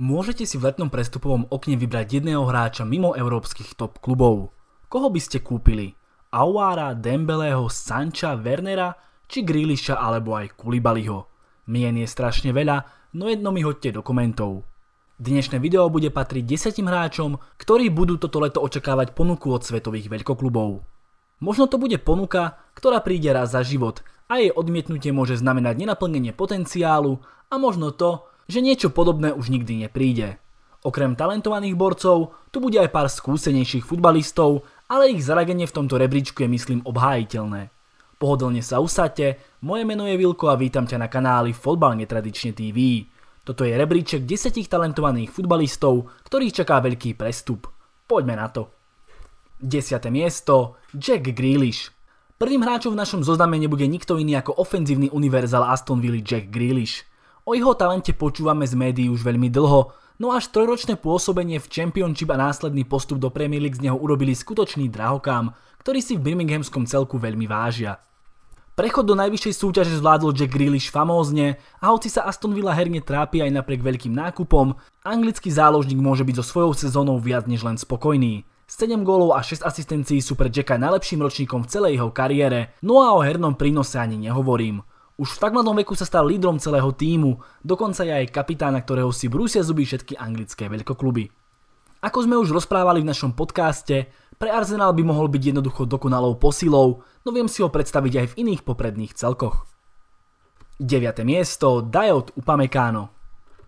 Môžete si v letnom prestupovom okne vybrať jedného hráča mimo európskych top klubov. Koho by ste kúpili? Auara, Dembeleho, Sancha, Wernera či Grealisha alebo aj Kulibaliho. Mien je strašne veľa, no jedno mi hoďte do komentov. Dnešné video bude patriť 10 hráčom, ktorí budú toto leto očakávať ponuku od svetových veľkoklubov. Možno to bude ponuka, ktorá príde raz za život a jej odmietnutie môže znamenať nenaplnenie potenciálu a možno to, že niečo podobné už nikdy nepríde. Okrem talentovaných borcov, tu bude aj pár skúsenejších futbalistov, ale ich zaragenie v tomto rebríčku je myslím obhájiteľné. Pohodlne sa usadte, moje meno je Vilko a vítam ťa na kanáli Fotbal netradične TV. Toto je rebríček 10 talentovaných futbalistov, ktorých čaká veľký prestup. Poďme na to. 10. miesto Jack Grealish Prvým hráčom v našom zozname nebude nikto iný ako ofenzívny univerzál Aston Villa Jack Grealish. O jeho talente počúvame z médií už veľmi dlho, no až trojročné pôsobenie v Championship a následný postup do Premier League z neho urobili skutočný drahokám, ktorý si v Birminghamskom celku veľmi vážia. Prechod do najvyššej súťaže zvládol Jack Grealish famózne a hoci sa Aston Villa herne trápi aj napriek veľkým nákupom, anglický záložník môže byť so svojou sezónou viac než len spokojný. 7 gólov a 6 asistencií sú pre Jacka najlepším ročníkom v celej jeho kariére, no a o hernom prínose ani nehovorím. Už v tak mladom veku sa stal lídrom celého týmu, dokonca je aj kapitána, ktorého si brúsia zuby všetky anglické veľkokluby. Ako sme už rozprávali v našom podcaste, pre Arsenal by mohol byť jednoducho dokonalou posilou, no viem si ho predstaviť aj v iných popredných celkoch. 9. miesto Diod Upamecano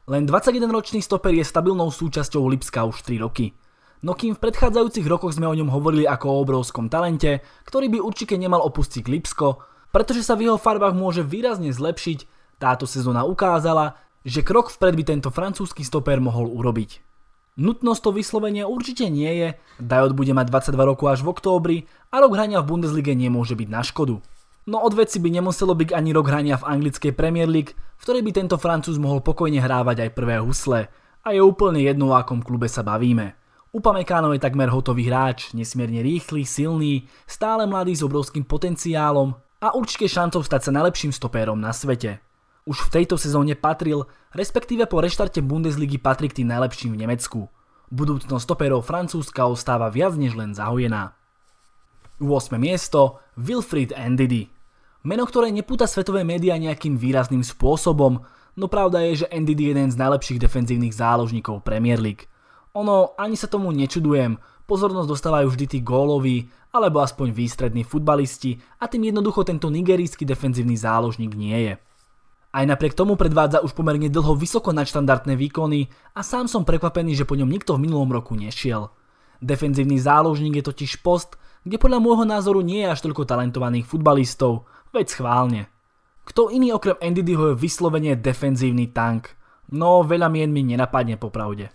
Len 21-ročný stoper je stabilnou súčasťou Lipska už 3 roky. No kým v predchádzajúcich rokoch sme o ňom hovorili ako o obrovskom talente, ktorý by určite nemal opustiť Lipsko, pretože sa v jeho farbách môže výrazne zlepšiť, táto sezóna ukázala, že krok vpred by tento francúzsky stoper mohol urobiť. Nutnosť to vyslovenie určite nie je, Dajot bude mať 22 rokov až v októbri a rok hrania v Bundeslige nemôže byť na škodu. No od veci by nemuselo byť ani rok hrania v anglickej Premier League, v ktorej by tento Francúz mohol pokojne hrávať aj prvé husle. A je úplne jedno, o akom klube sa bavíme. Upamecano je takmer hotový hráč, nesmierne rýchly, silný, stále mladý s obrovským potenciálom a určite šancou stať sa najlepším stopérom na svete. Už v tejto sezóne patril, respektíve po reštarte Bundesligy patrí k tým najlepším v Nemecku. Budúcnosť stopérov Francúzska ostáva viac než len zahojená. 8. miesto Wilfried Ndidi. Meno, ktoré nepúta svetové médiá nejakým výrazným spôsobom, no pravda je, že Ndidi je jeden z najlepších defenzívnych záložníkov Premier League. Ono, ani sa tomu nečudujem, pozornosť dostávajú vždy tí góloví alebo aspoň výstrední futbalisti a tým jednoducho tento nigerijský defenzívny záložník nie je. Aj napriek tomu predvádza už pomerne dlho vysoko nadštandardné výkony a sám som prekvapený, že po ňom nikto v minulom roku nešiel. Defenzívny záložník je totiž post, kde podľa môjho názoru nie je až toľko talentovaných futbalistov, veď schválne. Kto iný okrem Endidyho je vyslovene defenzívny tank? No veľa mien mi nenapadne popravde.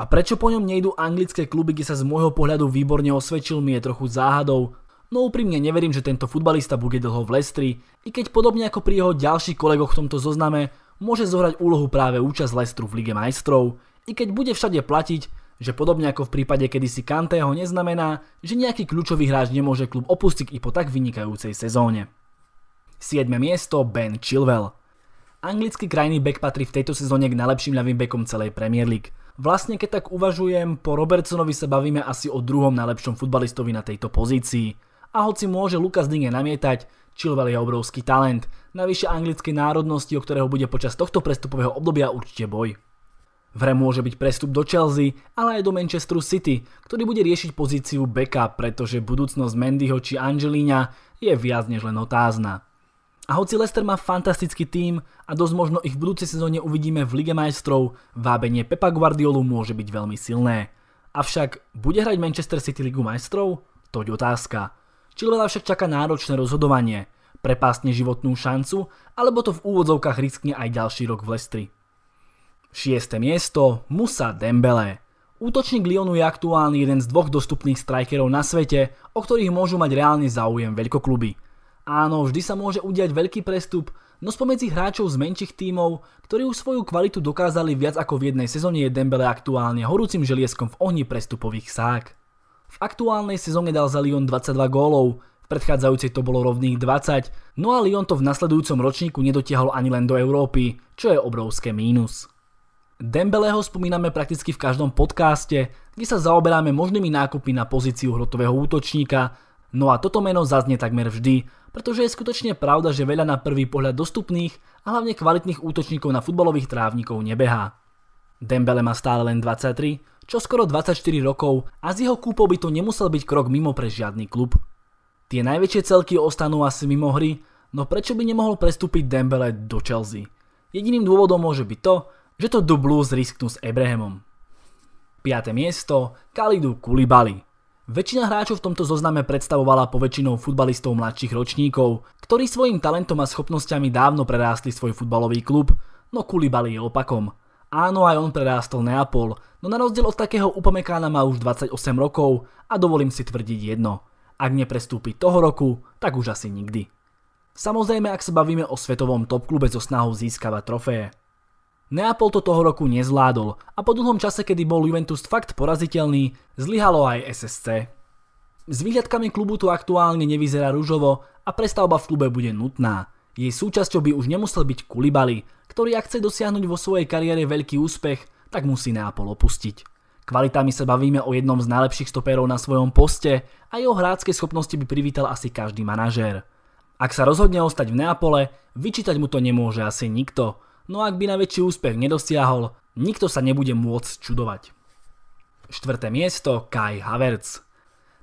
A prečo po ňom nejdu anglické kluby, kde sa z môjho pohľadu výborne osvedčil, mi je trochu záhadou, no úprimne neverím, že tento futbalista bude dlho v Lestri, i keď podobne ako pri jeho ďalších kolegoch v tomto zozname, môže zohrať úlohu práve účasť Lestru v Lige majstrov, i keď bude všade platiť, že podobne ako v prípade kedysi Kantého neznamená, že nejaký kľúčový hráč nemôže klub opustiť i po tak vynikajúcej sezóne. 7. miesto Ben Chilwell Anglický krajný back patrí v tejto sezóne k najlepším ľavým backom celej Premier League. Vlastne keď tak uvažujem, po Robertsonovi sa bavíme asi o druhom najlepšom futbalistovi na tejto pozícii. A hoci môže Lukas Dinge namietať, Chilwell je obrovský talent, navyše anglickej národnosti, o ktorého bude počas tohto prestupového obdobia určite boj. V hre môže byť prestup do Chelsea, ale aj do Manchesteru City, ktorý bude riešiť pozíciu backup, pretože budúcnosť Mendyho či Angelina je viac než len otázna. A hoci Leicester má fantastický tím a dosť možno ich v budúcej sezóne uvidíme v Lige majstrov, vábenie Pepa Guardiolu môže byť veľmi silné. Avšak bude hrať Manchester City Ligu majstrov? Toť otázka. Chilwella však čaká náročné rozhodovanie. Prepásne životnú šancu, alebo to v úvodzovkách riskne aj ďalší rok v Lestri. 6. miesto Musa Dembele. Útočník Lyonu je aktuálny jeden z dvoch dostupných strikerov na svete, o ktorých môžu mať reálny záujem veľkokluby. Áno, vždy sa môže udiať veľký prestup, no spomedzi hráčov z menších tímov, ktorí už svoju kvalitu dokázali viac ako v jednej sezóne je Dembele aktuálne horúcim želieskom v ohni prestupových sák. V aktuálnej sezóne dal za Lyon 22 gólov, v predchádzajúcej to bolo rovných 20, no a Lyon to v nasledujúcom ročníku nedotiahol ani len do Európy, čo je obrovské mínus. Dembeleho spomíname prakticky v každom podcaste, kde sa zaoberáme možnými nákupy na pozíciu hrotového útočníka, No a toto meno zaznie takmer vždy, pretože je skutočne pravda, že veľa na prvý pohľad dostupných a hlavne kvalitných útočníkov na futbalových trávnikov nebehá. Dembele má stále len 23, čo skoro 24 rokov a z jeho kúpou by to nemusel byť krok mimo pre žiadny klub. Tie najväčšie celky ostanú asi mimo hry, no prečo by nemohol prestúpiť Dembele do Chelsea? Jediným dôvodom môže byť to, že to do Blues risknú s Abrahamom. 5. miesto Kalidu Kulibali – Väčšina hráčov v tomto zozname predstavovala poväčšinou futbalistov mladších ročníkov, ktorí svojim talentom a schopnosťami dávno prerástli svoj futbalový klub, no Kulibali je opakom. Áno, aj on prerástol Neapol, no na rozdiel od takého upamekána má už 28 rokov a dovolím si tvrdiť jedno. Ak neprestúpi toho roku, tak už asi nikdy. Samozrejme, ak sa bavíme o svetovom top klube so snahou získavať troféje. Neapol to toho roku nezvládol a po dlhom čase, kedy bol Juventus fakt poraziteľný, zlyhalo aj SSC. S výhľadkami klubu to aktuálne nevyzerá rúžovo a prestavba v klube bude nutná. Jej súčasťou by už nemusel byť Kulibali, ktorý ak chce dosiahnuť vo svojej kariére veľký úspech, tak musí Neapol opustiť. Kvalitami sa bavíme o jednom z najlepších stoperov na svojom poste a jeho hráckej schopnosti by privítal asi každý manažér. Ak sa rozhodne ostať v Neapole, vyčítať mu to nemôže asi nikto, no ak by na väčší úspech nedosiahol, nikto sa nebude môcť čudovať. Štvrté miesto Kai Havertz.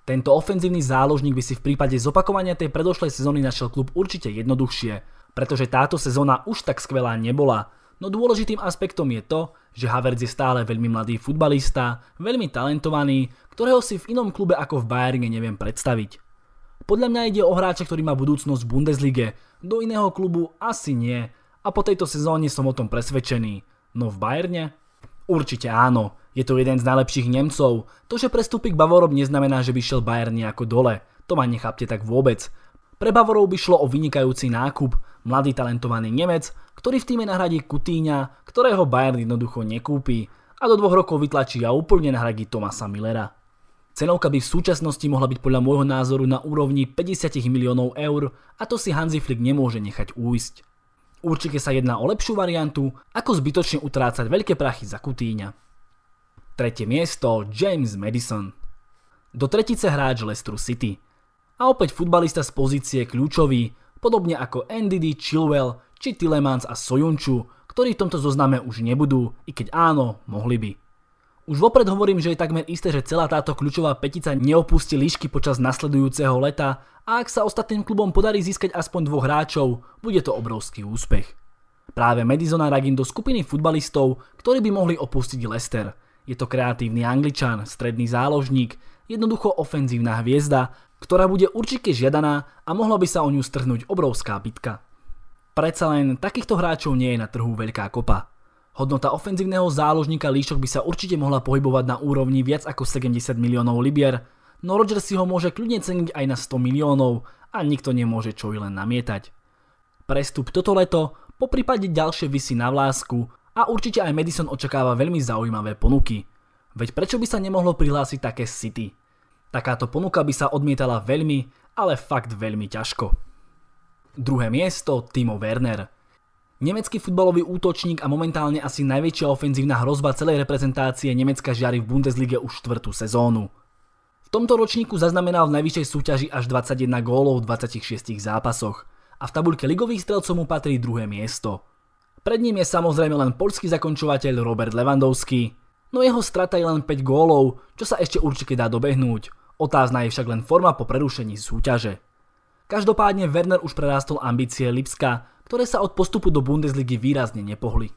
Tento ofenzívny záložník by si v prípade zopakovania tej predošlej sezóny našiel klub určite jednoduchšie, pretože táto sezóna už tak skvelá nebola, no dôležitým aspektom je to, že Havertz je stále veľmi mladý futbalista, veľmi talentovaný, ktorého si v inom klube ako v Bayerne neviem predstaviť. Podľa mňa ide o hráča, ktorý má budúcnosť v Bundeslige, do iného klubu asi nie, a po tejto sezóne som o tom presvedčený. No v Bayerne? Určite áno. Je to jeden z najlepších Nemcov. To, že prestúpi k Bavorom neznamená, že by šiel Bayern nejako dole. To ma nechápte tak vôbec. Pre Bavorov by šlo o vynikajúci nákup, mladý talentovaný Nemec, ktorý v týme nahradí Kutíňa, ktorého Bayern jednoducho nekúpi a do dvoch rokov vytlačí a úplne nahradí Tomasa Millera. Cenovka by v súčasnosti mohla byť podľa môjho názoru na úrovni 50 miliónov eur a to si Hansi Flick nemôže nechať újsť. Určite sa jedná o lepšiu variantu, ako zbytočne utrácať veľké prachy za Kutíňa. Tretie miesto James Madison. Do tretice hráč Leicester City. A opäť futbalista z pozície kľúčový, podobne ako NDD Chilwell či Tillemans a Sojunču, ktorí v tomto zozname už nebudú, i keď áno, mohli by. Už vopred hovorím, že je takmer isté, že celá táto kľúčová petica neopustí líšky počas nasledujúceho leta a ak sa ostatným klubom podarí získať aspoň dvoch hráčov, bude to obrovský úspech. Práve Madison a Ragin do skupiny futbalistov, ktorí by mohli opustiť Lester. Je to kreatívny angličan, stredný záložník, jednoducho ofenzívna hviezda, ktorá bude určite žiadaná a mohla by sa o ňu strhnúť obrovská bitka. Predsa len takýchto hráčov nie je na trhu veľká kopa. Hodnota ofenzívneho záložníka Líšok by sa určite mohla pohybovať na úrovni viac ako 70 miliónov libier, no Rodgers si ho môže kľudne ceniť aj na 100 miliónov a nikto nemôže čo i len namietať. Prestup toto leto, po prípade ďalšie vysí na vlásku a určite aj Madison očakáva veľmi zaujímavé ponuky. Veď prečo by sa nemohlo prihlásiť také City? Takáto ponuka by sa odmietala veľmi, ale fakt veľmi ťažko. Druhé miesto Timo Werner – Nemecký futbalový útočník a momentálne asi najväčšia ofenzívna hrozba celej reprezentácie Nemecka žiari v Bundeslige už štvrtú sezónu. V tomto ročníku zaznamenal v najvyššej súťaži až 21 gólov v 26 zápasoch a v tabuľke ligových strelcov mu patrí druhé miesto. Pred ním je samozrejme len poľský zakončovateľ Robert Lewandowski, no jeho strata je len 5 gólov, čo sa ešte určite dá dobehnúť. Otázna je však len forma po prerušení súťaže. Každopádne Werner už prerástol ambície Lipska ktoré sa od postupu do Bundesligy výrazne nepohli.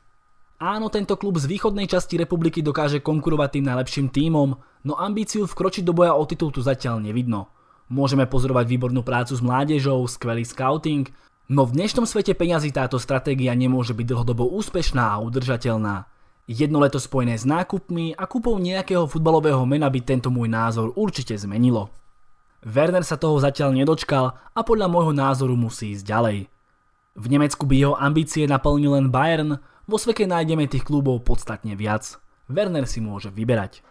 Áno, tento klub z východnej časti republiky dokáže konkurovať tým najlepším tímom, no ambíciu vkročiť do boja o titul tu zatiaľ nevidno. Môžeme pozorovať výbornú prácu s mládežou, skvelý scouting, no v dnešnom svete peňazí táto stratégia nemôže byť dlhodobo úspešná a udržateľná. Jedno leto spojené s nákupmi a kúpou nejakého futbalového mena by tento môj názor určite zmenilo. Werner sa toho zatiaľ nedočkal a podľa môjho názoru musí ísť ďalej. V Nemecku by jeho ambície naplnil len Bayern, vo sveke nájdeme tých klubov podstatne viac. Werner si môže vyberať.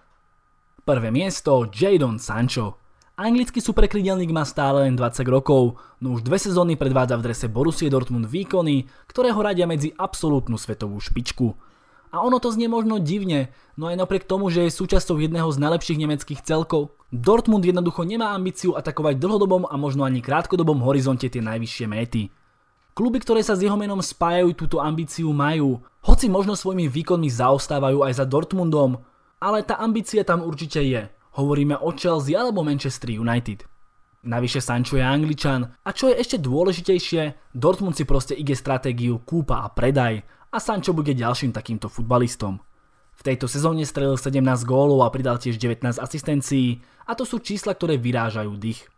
Prvé miesto Jadon Sancho. Anglický superkrydelník má stále len 20 rokov, no už dve sezóny predvádza v drese Borussia Dortmund výkony, ktoré ho radia medzi absolútnu svetovú špičku. A ono to znie možno divne, no aj napriek tomu, že je súčasťou jedného z najlepších nemeckých celkov, Dortmund jednoducho nemá ambíciu atakovať dlhodobom a možno ani krátkodobom horizonte tie najvyššie méty. Kluby, ktoré sa s jeho menom spájajú, túto ambíciu majú. Hoci možno svojimi výkonmi zaostávajú aj za Dortmundom, ale tá ambícia tam určite je. Hovoríme o Chelsea alebo Manchester United. Navyše Sancho je angličan a čo je ešte dôležitejšie, Dortmund si proste ide stratégiu kúpa a predaj a Sancho bude ďalším takýmto futbalistom. V tejto sezóne strelil 17 gólov a pridal tiež 19 asistencií a to sú čísla, ktoré vyrážajú dých.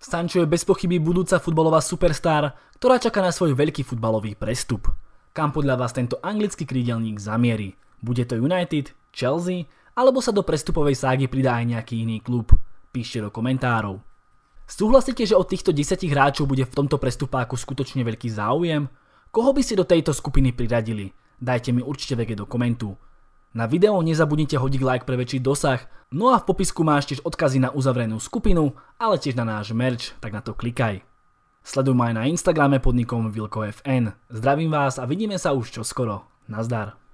Sancho je bez pochyby budúca futbalová superstar, ktorá čaká na svoj veľký futbalový prestup. Kam podľa vás tento anglický krídelník zamierí? Bude to United, Chelsea, alebo sa do prestupovej ságy pridá aj nejaký iný klub? Píšte do komentárov. Súhlasíte, že od týchto 10 hráčov bude v tomto prestupáku skutočne veľký záujem? Koho by ste do tejto skupiny priradili? Dajte mi určite vege do komentu. Na video nezabudnite hodiť like pre väčší dosah, no a v popisku máš tiež odkazy na uzavrenú skupinu, ale tiež na náš merch, tak na to klikaj. Sleduj ma aj na Instagrame podnikom Vilko.fn. Zdravím vás a vidíme sa už čoskoro. Nazdar.